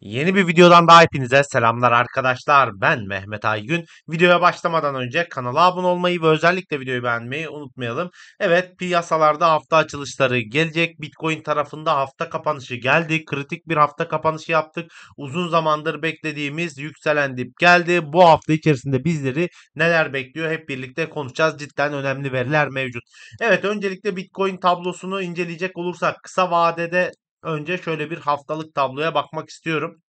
Yeni bir videodan daha hepinize selamlar arkadaşlar. Ben Mehmet Aygün. Videoya başlamadan önce kanala abone olmayı ve özellikle videoyu beğenmeyi unutmayalım. Evet piyasalarda hafta açılışları gelecek. Bitcoin tarafında hafta kapanışı geldi. Kritik bir hafta kapanışı yaptık. Uzun zamandır beklediğimiz yükselen dip geldi. Bu hafta içerisinde bizleri neler bekliyor hep birlikte konuşacağız. Cidden önemli veriler mevcut. Evet öncelikle Bitcoin tablosunu inceleyecek olursak kısa vadede Önce şöyle bir haftalık tabloya bakmak istiyorum.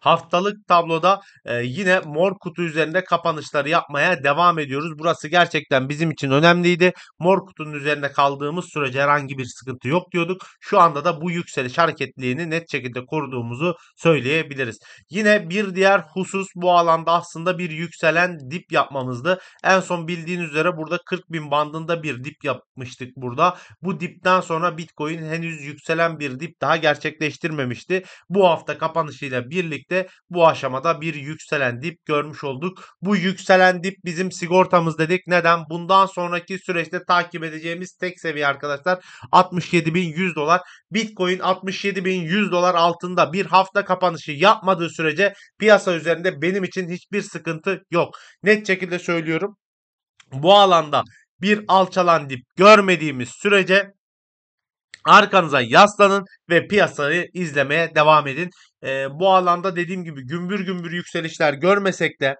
Haftalık tabloda e, yine mor kutu üzerinde kapanışları yapmaya devam ediyoruz. Burası gerçekten bizim için önemliydi. Mor kutunun üzerinde kaldığımız sürece herhangi bir sıkıntı yok diyorduk. Şu anda da bu yükseliş hareketliğini net şekilde koruduğumuzu söyleyebiliriz. Yine bir diğer husus bu alanda aslında bir yükselen dip yapmamızdı. En son bildiğiniz üzere burada 40 bin bandında bir dip yapmıştık burada. Bu dipten sonra Bitcoin henüz yükselen bir dip daha gerçekleştirmemişti. Bu hafta kapanışıyla bir birlikte bu aşamada bir yükselen dip görmüş olduk. Bu yükselen dip bizim sigortamız dedik. Neden? Bundan sonraki süreçte takip edeceğimiz tek seviye arkadaşlar 67.100 dolar. Bitcoin 67.100 dolar altında bir hafta kapanışı yapmadığı sürece piyasa üzerinde benim için hiçbir sıkıntı yok. Net şekilde söylüyorum. Bu alanda bir alçalan dip görmediğimiz sürece arkanıza yaslanın ve piyasayı izlemeye devam edin e, bu alanda dediğim gibi gümbür gümbür yükselişler görmesek de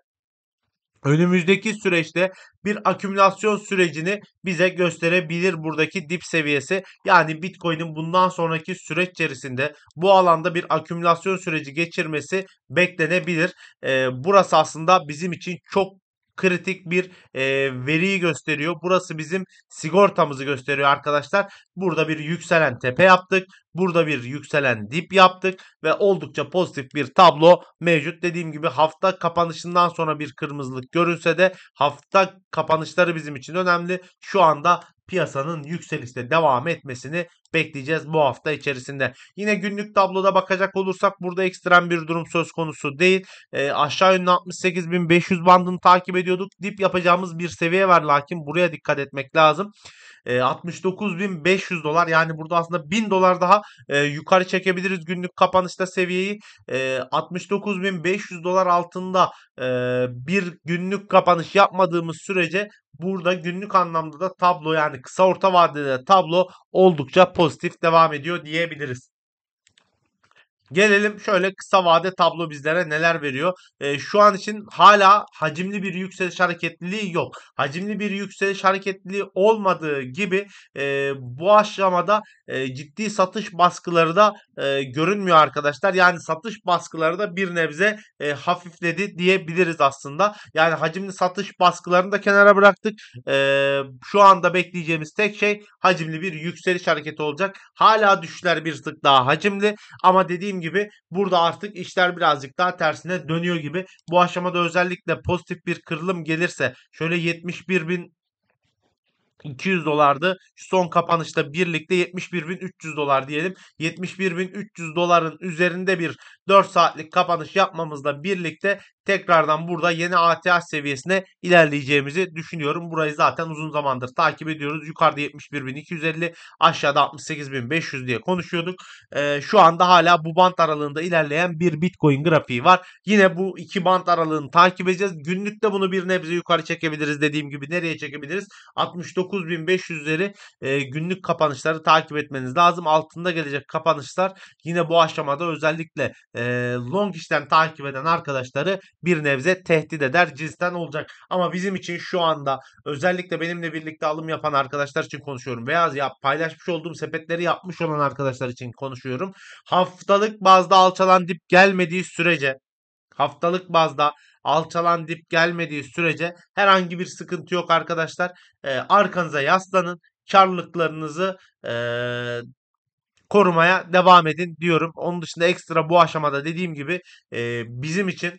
önümüzdeki süreçte bir akümülasyon sürecini bize gösterebilir buradaki dip seviyesi. Yani Bitcoin'in bundan sonraki süreç içerisinde bu alanda bir akümülasyon süreci geçirmesi beklenebilir. E, burası aslında bizim için çok kritik bir e, veriyi gösteriyor. Burası bizim sigortamızı gösteriyor arkadaşlar. Burada bir yükselen tepe yaptık. Burada bir yükselen dip yaptık ve oldukça pozitif bir tablo mevcut. Dediğim gibi hafta kapanışından sonra bir kırmızılık görünse de hafta kapanışları bizim için önemli. Şu anda piyasanın yükselişte devam etmesini bekleyeceğiz bu hafta içerisinde. Yine günlük tabloda bakacak olursak burada ekstrem bir durum söz konusu değil. E, aşağı yönlü 68.500 bandını takip ediyorduk. Dip yapacağımız bir seviye var lakin buraya dikkat etmek lazım. E, ee, 69.500 dolar yani burada aslında 1000 dolar daha e, yukarı çekebiliriz günlük kapanışta seviyeyi. E, ee, 69.500 dolar altında e, bir günlük kapanış yapmadığımız sürece burada günlük anlamda da tablo yani kısa orta vadede tablo oldukça pozitif devam ediyor diyebiliriz. Gelelim şöyle kısa vade tablo bizlere neler veriyor. E, şu an için hala hacimli bir yükseliş hareketliliği yok. Hacimli bir yükseliş hareketliliği olmadığı gibi e, bu aşamada e, ciddi satış baskıları da e, görünmüyor arkadaşlar. Yani satış baskıları da bir nebze e, hafifledi diyebiliriz aslında. Yani hacimli satış baskılarını da kenara bıraktık. E, şu anda bekleyeceğimiz tek şey hacimli bir yükseliş hareketi olacak. Hala düşler bir tık daha hacimli ama dediğim dediğim gibi burada artık işler birazcık daha tersine dönüyor gibi. Bu aşamada özellikle pozitif bir kırılım gelirse şöyle 71 bin 200 dolardı. Son kapanışta birlikte 71.300 dolar diyelim. 71.300 doların üzerinde bir 4 saatlik kapanış yapmamızla birlikte tekrardan burada yeni ATH seviyesine ilerleyeceğimizi düşünüyorum. Burayı zaten uzun zamandır takip ediyoruz. Yukarıda 71.250 aşağıda 68.500 diye konuşuyorduk. Ee, şu anda hala bu bant aralığında ilerleyen bir Bitcoin grafiği var. Yine bu iki bant aralığını takip edeceğiz. Günlükte bunu bir nebze yukarı çekebiliriz dediğim gibi. Nereye çekebiliriz? 69 9500'leri e, günlük kapanışları takip etmeniz lazım. Altında gelecek kapanışlar yine bu aşamada özellikle e, long işten takip eden arkadaşları bir nebze tehdit eder cinsten olacak. Ama bizim için şu anda özellikle benimle birlikte alım yapan arkadaşlar için konuşuyorum veya ya paylaşmış olduğum sepetleri yapmış olan arkadaşlar için konuşuyorum. Haftalık bazda alçalan dip gelmediği sürece Haftalık bazda alçalan dip gelmediği sürece herhangi bir sıkıntı yok arkadaşlar. E, arkanıza yaslanın. Karlılıklarınızı e, korumaya devam edin diyorum. Onun dışında ekstra bu aşamada dediğim gibi e, bizim için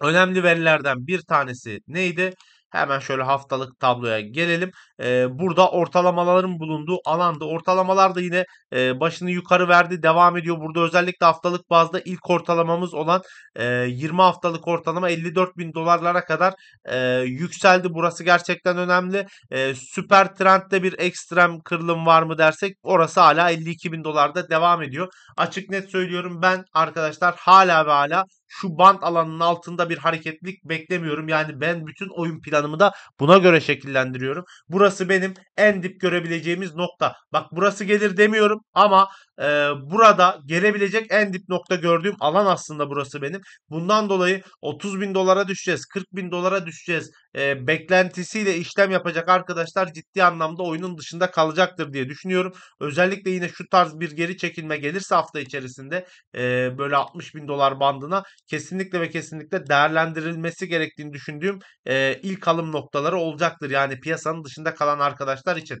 önemli verilerden bir tanesi neydi? Hemen şöyle haftalık tabloya gelelim. E, burada ortalamaların bulunduğu alandı. ortalamalar da yine e, başını yukarı verdi devam ediyor. Burada özellikle haftalık bazda ilk ortalamamız olan e, 20 haftalık ortalama 54 bin dolarlara kadar e, yükseldi. Burası gerçekten önemli. E, süper trendde bir ekstrem kırılım var mı dersek orası hala 52 bin dolarda devam ediyor. Açık net söylüyorum ben arkadaşlar hala ve hala şu band alanının altında bir hareketlik beklemiyorum. Yani ben bütün oyun planımı da buna göre şekillendiriyorum. Burası benim en dip görebileceğimiz nokta. Bak burası gelir demiyorum ama e, burada gelebilecek en dip nokta gördüğüm alan aslında burası benim. Bundan dolayı 30 bin dolara düşeceğiz, 40 bin dolara düşeceğiz e, beklentisiyle işlem yapacak arkadaşlar ciddi anlamda oyunun dışında kalacaktır diye düşünüyorum. Özellikle yine şu tarz bir geri çekilme gelirse hafta içerisinde e, böyle 60 bin dolar bandına kesinlikle ve kesinlikle değerlendirilmesi gerektiğini düşündüğüm e, ilk alım noktaları olacaktır. Yani piyasanın dışında kalan arkadaşlar için.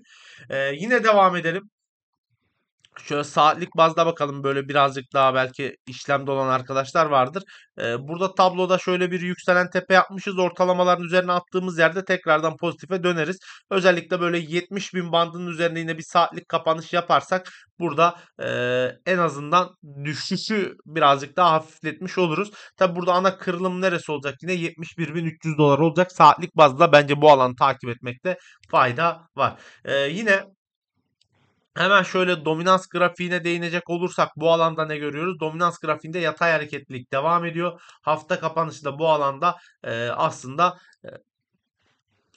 E, yine devam edelim. Şöyle saatlik bazda bakalım böyle birazcık daha belki işlemde olan arkadaşlar vardır. Ee, burada tabloda şöyle bir yükselen tepe yapmışız. Ortalamaların üzerine attığımız yerde tekrardan pozitife döneriz. Özellikle böyle 70 bin bandının üzerine yine bir saatlik kapanış yaparsak burada e, en azından düşüşü birazcık daha hafifletmiş oluruz. Tabi burada ana kırılım neresi olacak yine 71.300 dolar olacak. Saatlik bazda bence bu alanı takip etmekte fayda var. E, yine Hemen şöyle dominans grafiğine değinecek olursak bu alanda ne görüyoruz? Dominans grafiğinde yatay hareketlilik devam ediyor. Hafta kapanışı da bu alanda e, aslında e,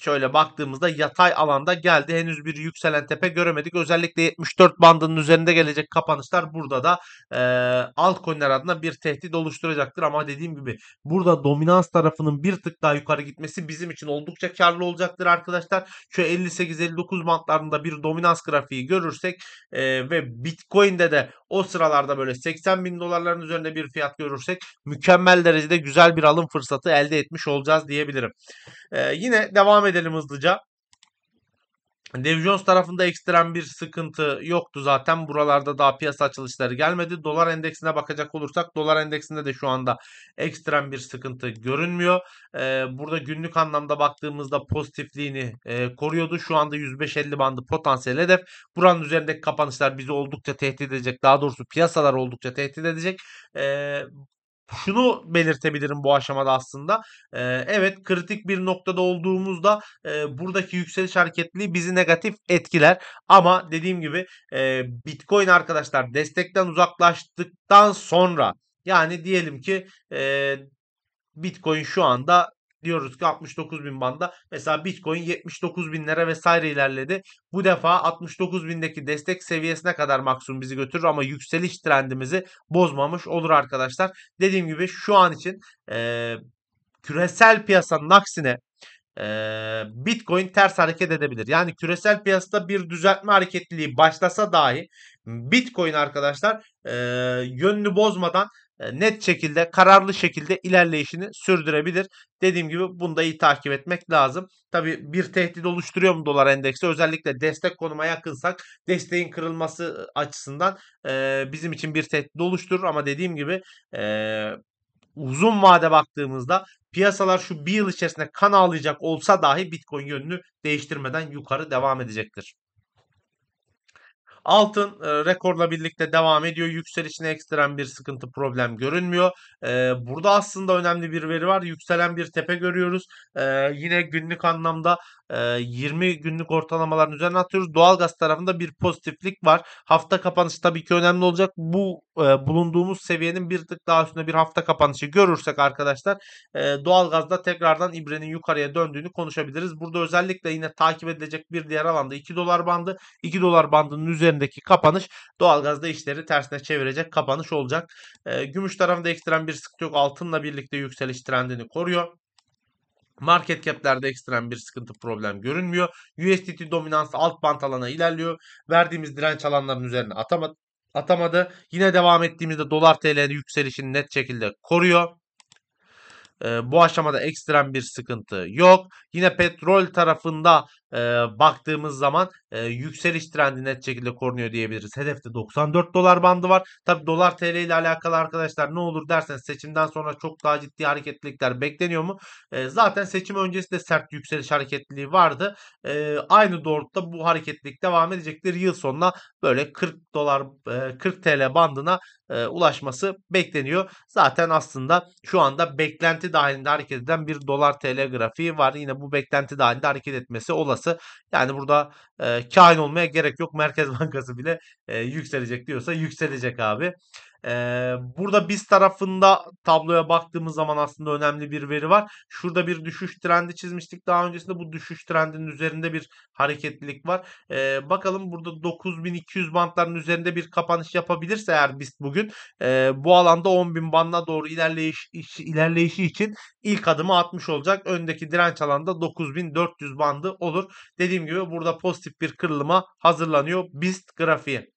şöyle baktığımızda yatay alanda geldi. Henüz bir yükselen tepe göremedik. Özellikle 74 bandının üzerinde gelecek kapanışlar burada da e, altcoin'ler adına bir tehdit oluşturacaktır. Ama dediğim gibi burada dominans tarafının bir tık daha yukarı gitmesi bizim için oldukça karlı olacaktır arkadaşlar. Şu 58-59 bandlarında bir dominans grafiği görürsek e, ve Bitcoin'de de o sıralarda böyle 80 bin dolarların üzerinde bir fiyat görürsek mükemmel derecede güzel bir alım fırsatı elde etmiş olacağız diyebilirim. E, yine devam edelim edelim hızlıca. Dev Jones tarafında ekstrem bir sıkıntı yoktu zaten. Buralarda daha piyasa açılışları gelmedi. Dolar endeksine bakacak olursak dolar endeksinde de şu anda ekstrem bir sıkıntı görünmüyor. Ee, burada günlük anlamda baktığımızda pozitifliğini e, koruyordu. Şu anda 105.50 bandı potansiyel hedef. Buranın üzerindeki kapanışlar bizi oldukça tehdit edecek. Daha doğrusu piyasalar oldukça tehdit edecek. Ee, şunu belirtebilirim bu aşamada aslında. E, evet kritik bir noktada olduğumuzda e, buradaki yükseliş hareketliği bizi negatif etkiler. Ama dediğim gibi e, Bitcoin arkadaşlar destekten uzaklaştıktan sonra yani diyelim ki e, Bitcoin şu anda diyoruz ki 69 bin banda mesela Bitcoin 79 bin lira vesaire ilerledi. Bu defa 69 bindeki destek seviyesine kadar maksimum bizi götürür ama yükseliş trendimizi bozmamış olur arkadaşlar. Dediğim gibi şu an için e, küresel piyasanın aksine e, Bitcoin ters hareket edebilir. Yani küresel piyasada bir düzeltme hareketliliği başlasa dahi Bitcoin arkadaşlar e, yönünü bozmadan e, net şekilde, kararlı şekilde ilerleyişini sürdürebilir. Dediğim gibi bunu da iyi takip etmek lazım. Tabi bir tehdit oluşturuyor mu dolar endeksi? Özellikle destek konuma yakınsak desteğin kırılması e, açısından e, bizim için bir tehdit oluşturur. Ama dediğim gibi e, uzun vade baktığımızda piyasalar şu bir yıl içerisinde kan ağlayacak olsa dahi Bitcoin yönünü değiştirmeden yukarı devam edecektir. Altın e, rekorla birlikte devam ediyor. Yükselişine ekstrem bir sıkıntı problem görünmüyor. E, burada aslında önemli bir veri var. Yükselen bir tepe görüyoruz. E, yine günlük anlamda e, 20 günlük ortalamaların üzerine atıyoruz. Doğalgaz tarafında bir pozitiflik var. Hafta kapanışı tabii ki önemli olacak. Bu e, bulunduğumuz seviyenin bir tık daha üstünde bir hafta kapanışı görürsek arkadaşlar e, doğalgazda tekrardan ibrenin yukarıya döndüğünü konuşabiliriz. Burada özellikle yine takip edilecek bir diğer alanda 2 dolar bandı. 2 dolar bandının üzerindeki kapanış doğalgazda işleri tersine çevirecek kapanış olacak. E, gümüş tarafında ekstrem bir sıkıntı yok. Altınla birlikte yükseliş trendini koruyor. Market cap'lerde ekstrem bir sıkıntı problem görünmüyor. USDT dominans alt bant alana ilerliyor. Verdiğimiz direnç alanların üzerine atamadı atamadı. Yine devam ettiğimizde dolar TL'nin yükselişini net şekilde koruyor. E, bu aşamada ekstrem bir sıkıntı yok. Yine petrol tarafında e, baktığımız zaman e, yükseliş trendi net şekilde korunuyor diyebiliriz. Hedefte 94 dolar bandı var. Tabi dolar TL ile alakalı arkadaşlar ne olur derseniz seçimden sonra çok daha ciddi hareketlilikler bekleniyor mu? E, zaten seçim öncesi de sert yükseliş hareketliliği vardı. E, aynı doğrultuda bu hareketlilik devam edecektir. Yıl sonuna böyle 40 dolar e, 40 TL bandına e, ulaşması bekleniyor. Zaten aslında şu anda beklenti dahilinde hareket eden bir dolar TL grafiği var. Yine bu beklenti dahilinde hareket etmesi olası arası. Yani burada e, kain olmaya gerek yok. Merkez Bankası bile e, yükselecek diyorsa yükselecek abi. Ee, burada biz tarafında tabloya baktığımız zaman aslında önemli bir veri var. Şurada bir düşüş trendi çizmiştik daha öncesinde. Bu düşüş trendinin üzerinde bir hareketlilik var. Ee, bakalım burada 9200 bantların üzerinde bir kapanış yapabilirse eğer biz bugün e, bu alanda 10.000 bandına doğru ilerleyiş, iş, ilerleyişi için ilk adımı atmış olacak. Öndeki direnç alanda 9400 bandı olur. Dediğim gibi burada pozitif bir kırılıma hazırlanıyor BIST grafiği.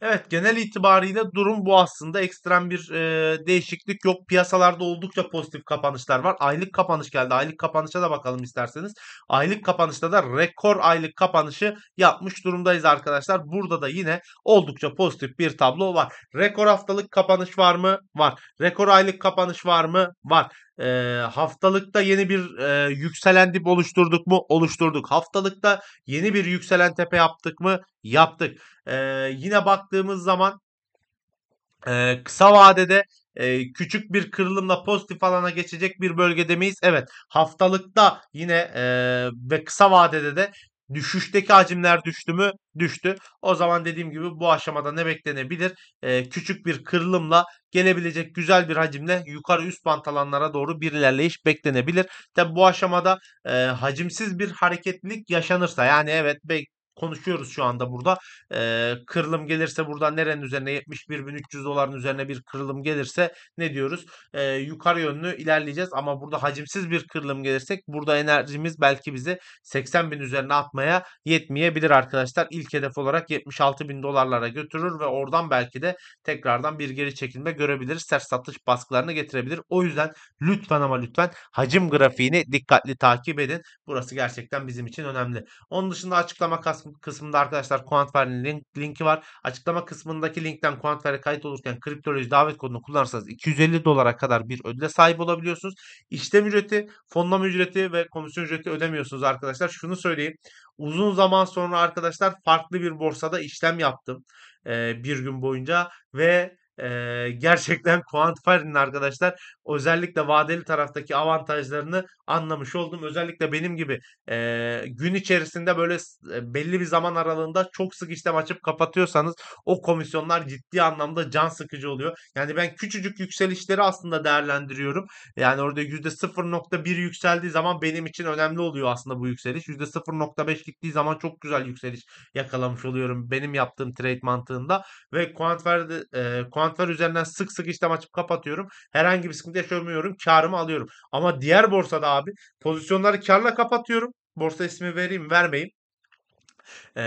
Evet genel itibariyle durum bu aslında. Ekstrem bir e, değişiklik yok. Piyasalarda oldukça pozitif kapanışlar var. Aylık kapanış geldi. Aylık kapanışa da bakalım isterseniz. Aylık kapanışta da rekor aylık kapanışı yapmış durumdayız arkadaşlar. Burada da yine oldukça pozitif bir tablo var. Rekor haftalık kapanış var mı? Var. Rekor aylık kapanış var mı? Var. E, haftalıkta yeni bir e, yükselen dip oluşturduk mu? Oluşturduk. Haftalıkta yeni bir yükselen tepe yaptık mı? Yaptık. E, yine baktığımız zaman e, kısa vadede e, küçük bir kırılımla pozitif alana geçecek bir bölgede miyiz? Evet haftalıkta yine e, ve kısa vadede de Düşüşteki hacimler düştü mü? Düştü. O zaman dediğim gibi bu aşamada ne beklenebilir? Ee, küçük bir kırılımla gelebilecek güzel bir hacimle yukarı üst bant alanlara doğru bir ilerleyiş beklenebilir. Tabi bu aşamada e, hacimsiz bir hareketlilik yaşanırsa yani evet konuşuyoruz şu anda burada. E, kırılım gelirse burada nerenin üzerine 71.300 doların üzerine bir kırılım gelirse ne diyoruz? E, yukarı yönlü ilerleyeceğiz ama burada hacimsiz bir kırılım gelirsek burada enerjimiz belki bizi 80.000 üzerine atmaya yetmeyebilir arkadaşlar. İlk hedef olarak 76.000 dolarlara götürür ve oradan belki de tekrardan bir geri çekilme görebiliriz. Sert satış baskılarını getirebilir. O yüzden lütfen ama lütfen hacim grafiğini dikkatli takip edin. Burası gerçekten bizim için önemli. Onun dışında açıklama kasmı kısmında arkadaşlar Kuantver'in link, linki var. Açıklama kısmındaki linkten Kuantver'e kayıt olurken kriptoloji davet kodunu kullanırsanız 250 dolara kadar bir ödüle sahip olabiliyorsunuz. İşlem ücreti, fonlama ücreti ve komisyon ücreti ödemiyorsunuz arkadaşlar. Şunu söyleyeyim. Uzun zaman sonra arkadaşlar farklı bir borsada işlem yaptım. Ee, bir gün boyunca ve e, gerçekten Quantifire'ın arkadaşlar özellikle vadeli taraftaki avantajlarını anlamış oldum. Özellikle benim gibi e, gün içerisinde böyle belli bir zaman aralığında çok sık işlem açıp kapatıyorsanız o komisyonlar ciddi anlamda can sıkıcı oluyor. Yani ben küçücük yükselişleri aslında değerlendiriyorum. Yani orada %0.1 yükseldiği zaman benim için önemli oluyor aslında bu yükseliş. %0.5 gittiği zaman çok güzel yükseliş yakalamış oluyorum benim yaptığım trade mantığında ve Quantifire'de e, Quantifire'da antver üzerinden sık sık işlem açıp kapatıyorum. Herhangi bir sıkıntı yaşamıyorum. Karımı alıyorum. Ama diğer borsada abi pozisyonları karla kapatıyorum. Borsa ismi vereyim vermeyeyim. Ee,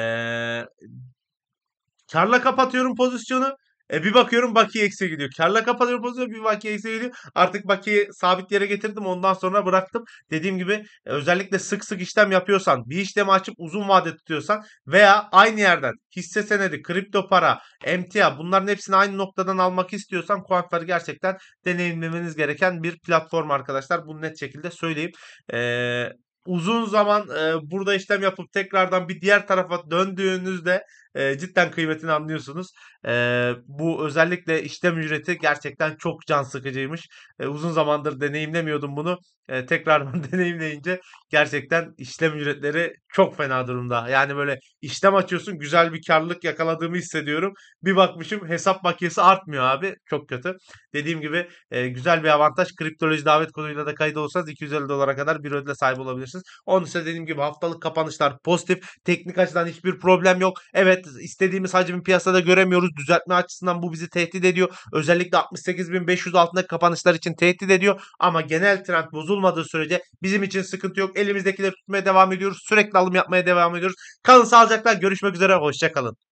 karla kapatıyorum pozisyonu. E bir bakıyorum baki ekse gidiyor. Karla kapatıyor pozisyonu bir baki ekse gidiyor. Artık Baki'yi sabit yere getirdim ondan sonra bıraktım. Dediğim gibi e, özellikle sık sık işlem yapıyorsan bir işlemi açıp uzun vade tutuyorsan veya aynı yerden hisse senedi, kripto para, emtia bunların hepsini aynı noktadan almak istiyorsan Quant'ları gerçekten deneyimlemeniz gereken bir platform arkadaşlar. Bunu net şekilde söyleyeyim. Ee, uzun zaman e, burada işlem yapıp tekrardan bir diğer tarafa döndüğünüzde e, cidden kıymetini anlıyorsunuz. E, bu özellikle işlem ücreti gerçekten çok can sıkıcıymış. E, uzun zamandır deneyimlemiyordum bunu. E, tekrardan deneyimleyince gerçekten işlem ücretleri çok fena durumda. Yani böyle işlem açıyorsun güzel bir karlılık yakaladığımı hissediyorum. Bir bakmışım hesap makinesi artmıyor abi. Çok kötü. Dediğim gibi e, güzel bir avantaj. Kriptoloji davet koduyla da kayıt olsanız 250 dolara kadar bir ödüle sahip olabilirsiniz. Onun ise dediğim gibi haftalık kapanışlar pozitif. Teknik açıdan hiçbir problem yok. Evet Evet istediğimiz hacmi piyasada göremiyoruz. Düzeltme açısından bu bizi tehdit ediyor. Özellikle 68.500 altındaki kapanışlar için tehdit ediyor. Ama genel trend bozulmadığı sürece bizim için sıkıntı yok. Elimizdekileri tutmaya devam ediyoruz. Sürekli alım yapmaya devam ediyoruz. Kalın sağlıcakla görüşmek üzere. Hoşçakalın.